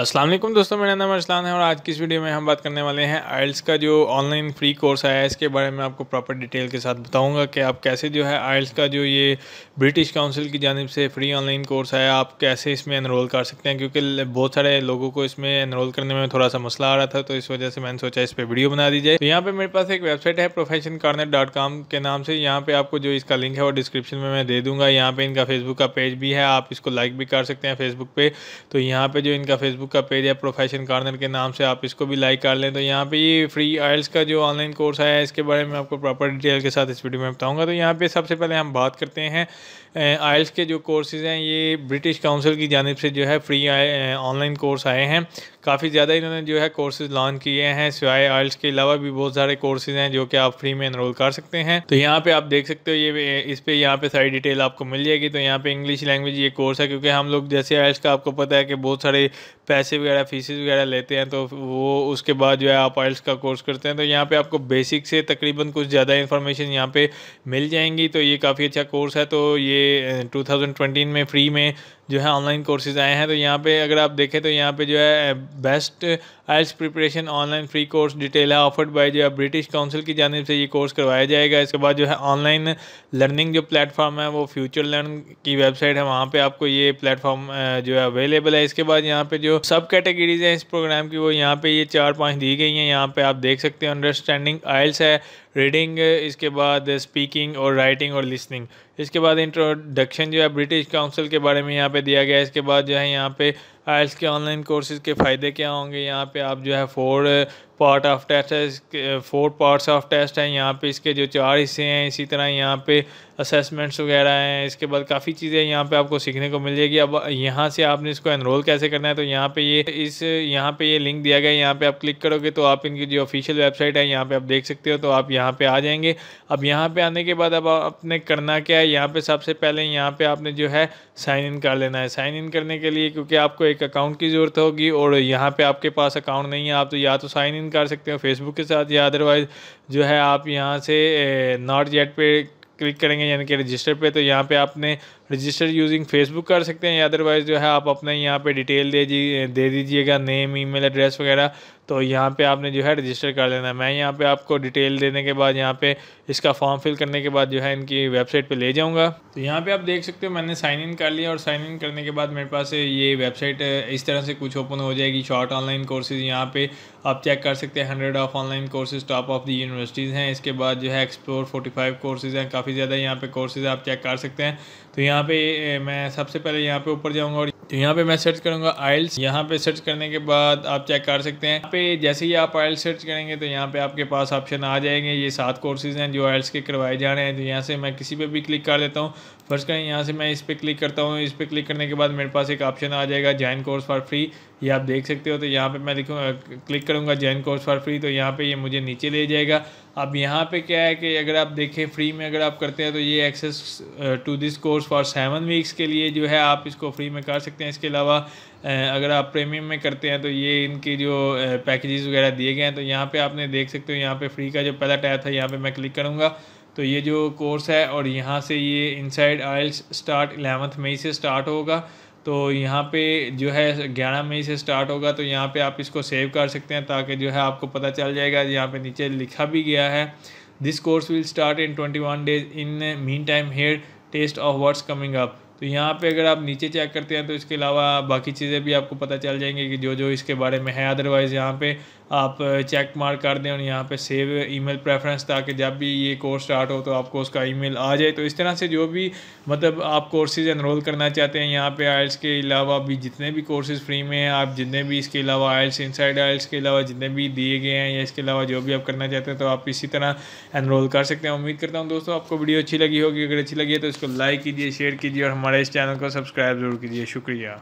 अस्सलाम वालेकुम दोस्तों मेरा नाम अरसलान है और आज की इस वीडियो में हम बात करने वाले हैं आइल्स का जो ऑनलाइन फ्री कोर्स आया है इसके बारे में आपको प्रॉपर डिटेल के साथ बताऊंगा कि आप कैसे जो है आइल्स का जो ये ब्रिटिश काउंसिल की जानब से फ्री ऑनलाइन कोर्स आया आप कैसे इसमें इनरोल कर सकते हैं क्योंकि बहुत सारे लोगों को इसमें इनरोल करने में थोड़ा सा मसला आ रहा था तो इस वजह से मैंने सोचा इस पर वीडियो बना दी जाए तो यहाँ पर मेरे पास एक वेबसाइट है प्रोफेशन के नाम से यहाँ पर आपको जो इसका लिंक है वो डिस्क्रिप्शन में मैं दे दूँगा यहाँ पर इनका फेसबुक का पेज भी है आप इसको लाइक भी कर सकते हैं फेसबुक पर तो यहाँ पर जो इनका फेसबुक फेसबुक का पेज है प्रोफेशन कार्नर के नाम से आप इसको भी लाइक कर लें तो यहाँ पे ये फ्री आयल्स का जो ऑनलाइन कोर्स आया है इसके बारे में आपको प्रॉपर डिटेल के साथ इस वीडियो में बताऊँगा तो यहाँ पर सबसे पहले हम बात करते हैं आयल्स के जो कोर्सेज़ हैं ये ब्रिटिश काउंसिल की जानब से जो है फ्री ऑनलाइन कोर्स आए हैं काफ़ी ज़्यादा इन्होंने जो है कोर्सेज लॉन्च किए हैं सिवाय आयल्स के अलावा भी बहुत सारे कोर्सेज हैं जो कि आप फ्री में इनरोल कर सकते हैं तो यहाँ पे आप देख सकते हो ये इस पर यहाँ पे सारी डिटेल आपको मिल जाएगी तो यहाँ पे इंग्लिश लैंग्वेज ये कोर्स है क्योंकि हम लोग जैसे आयल्स का आपको पता है कि बहुत सारे पैसे वगैरह फीसिस वगैरह लेते हैं तो वो उसके बाद जो है आप आइल्स का कोर्स करते हैं तो यहाँ पे आपको बेसिक से तकरीबन कुछ ज़्यादा इन्फॉर्मेशन यहाँ पे मिल जाएंगी तो ये काफ़ी अच्छा कोर्स है तो ये 2020 में फ्री में जो है ऑनलाइन कोर्सेज आए हैं तो यहाँ पे अगर आप देखें तो यहाँ पे जो है best IELTS preparation online free course detail है ऑफर्ड बाय जो है ब्रिटिश काउंसिल की जानब से ये कोर्स करवाया जाएगा इसके बाद जो है ऑनलाइन लर्निंग जो प्लेटफॉर्म है वो फ्यूचर लर्न की वेबसाइट है वहाँ पर आपको ये प्लेटफॉर्म जो है अवेलेबल है इसके बाद यहाँ पर जो सब कैटेगरीज हैं इस प्रोग्राम की वो यहाँ पर ये चार पाँच दी गई हैं यहाँ पर आप देख सकते हो अंडरस्टैंडिंग आइल्स है रीडिंग इसके बाद स्पीकिंग और राइटिंग और लिसनिंग इसके बाद इंट्रोडक्शन जो है ब्रिटिश काउंसिल के बारे में यहाँ पे दिया गया है इसके बाद जो है यहाँ पे आइल्स के ऑनलाइन कोर्सेज के फ़ायदे क्या होंगे यहाँ पे आप जो है फोर पार्ट ऑफ टेस्ट है फोर पार्ट्स ऑफ टेस्ट हैं यहाँ पे इसके जो चार हिस्से हैं इसी तरह यहाँ पे असेसमेंट्स वगैरह हैं इसके बाद काफ़ी चीज़ें यहाँ पे आपको सीखने को मिल जाएगी अब यहाँ से आपने इसको एनरोल कैसे करना है तो यहाँ पे ये इस यहाँ पे ये लिंक दिया गया है यहाँ पे आप क्लिक करोगे तो आप इनकी जो ऑफिशियल वेबसाइट है यहाँ पे आप देख सकते हो तो आप यहाँ पे आ जाएंगे अब यहाँ पे आने के बाद अब आपने करना क्या है यहाँ पे सबसे पहले यहाँ पे आपने जो है साइन इन कर लेना है साइन इन करने के लिए क्योंकि आपको एक अकाउंट की ज़रूरत होगी और यहाँ पे आपके पास अकाउंट नहीं है आप तो या तो साइन इन कर सकते हो फेसबुक के साथ या अदरवाइज़ जो है आप यहाँ से नॉट जेट पे क्लिक करेंगे यानी कि रजिस्टर पे तो यहाँ पे आपने रजिस्टर यूजिंग फेसबुक कर सकते हैं या अदरवाइज़ जो है आप अपना यहाँ पे डिटेल दे जी दे दीजिएगा नेम ईमेल एड्रेस वगैरह तो यहाँ पे आपने जो है रजिस्टर कर लेना है मैं यहाँ पे आपको डिटेल देने के बाद यहाँ पे इसका फॉर्म फिल करने के बाद जो है इनकी वेबसाइट पर ले जाऊँगा तो यहाँ पे आप देख सकते हो मैंने साइन इन कर लिया और साइन इन करने के बाद मेरे पास ये वेबसाइट इस तरह से कुछ ओपन हो जाएगी शॉर्ट ऑनलाइन कोर्सेज यहाँ पे आप चेक कर सकते हैं hundred of online courses top of the universities हैं इसके बाद जो है एक्सप्लोर फोर्टी फाइव कोर्सेज़ हैं काफ़ी ज़्यादा यहाँ पे कोर्सेज़ आप चेक कर सकते हैं तो यहाँ पे मैं सबसे पहले यहाँ पे ऊपर जाऊँगा और तो यहाँ पे मैं सर्च करूँगा आइल्स यहाँ पे सर्च करने के बाद आप चेक कर सकते हैं यहाँ पे जैसे ही आप आइल्स सर्च करेंगे तो यहाँ पे आपके पास ऑप्शन आ जाएंगे ये सात कोर्सेज़ हैं जो आइल्स के करवाए जा रहे हैं तो यहाँ से मैं किसी पे भी क्लिक कर देता हूँ फर्स्ट करें यहाँ से मैं इस पर क्लिक करता हूँ इस पर क्लिक करने के बाद मेरे पास एक ऑप्शन आ जाएगा जॉइन कोर्स फॉर फ्री ये आप देख सकते हो तो यहाँ पर मैं लिखूँ क्लिक करूँगा जैन कोर्स फॉर फ्री तो यहाँ पे ये मुझे नीचे ले जाएगा अब यहाँ पे क्या है कि अगर आप देखें फ्री में अगर आप करते हैं तो ये access to this course for seven weeks के लिए जो है आप इसको फ्री में कर सकते हैं इसके अलावा uh, अगर आप प्रीमियम में करते हैं तो ये इनके जो पैकेजेस uh, वगैरह दिए गए हैं तो यहाँ पे आपने देख सकते हो यहाँ पे फ्री का जो पहला टाइप था यहाँ पे मैं क्लिक करूँगा तो ये जो कोर्स है और यहाँ से ये inside IELTS start eleventh May से स्टार्ट होगा तो यहाँ पे जो है ग्यारह मई से स्टार्ट होगा तो यहाँ पे आप इसको सेव कर सकते हैं ताकि जो है आपको पता चल जाएगा यहाँ पे नीचे लिखा भी गया है this course will start in twenty one days in meantime here test of words coming up तो यहाँ पे अगर आप नीचे चेक करते हैं तो इसके अलावा बाकी चीज़ें भी आपको पता चल जाएंगी कि जो जो इसके बारे में है अदरवाइज़ यहाँ पे आप चेक मार कर दें और यहाँ पे सेव ईमेल प्रेफरेंस ताकि जब भी ये कोर्स स्टार्ट हो तो आपको उसका ईमेल आ जाए तो इस तरह से जो भी मतलब आप कोर्सेज इनरोल करना चाहते हैं यहाँ पे आयल्स के अलावा भी जितने भी कोर्सेज़ फ्री में हैं आप जितने भी इसके अलावा आयल्स इनसाइड आयल्स के अलावा जितने भी दिए गए हैं या इसके अलावा जो भी आप करना चाहते हैं तो आप इसी तरह इनरोल कर सकते हैं उम्मीद करता हूँ दोस्तों आपको वीडियो अच्छी लगी होगी अगर अच्छी लगी है तो इसको लाइक कीजिए शेयर कीजिए और हमारे हमारे इस चैनल को सब्सक्राइब ज़रूर कीजिए शुक्रिया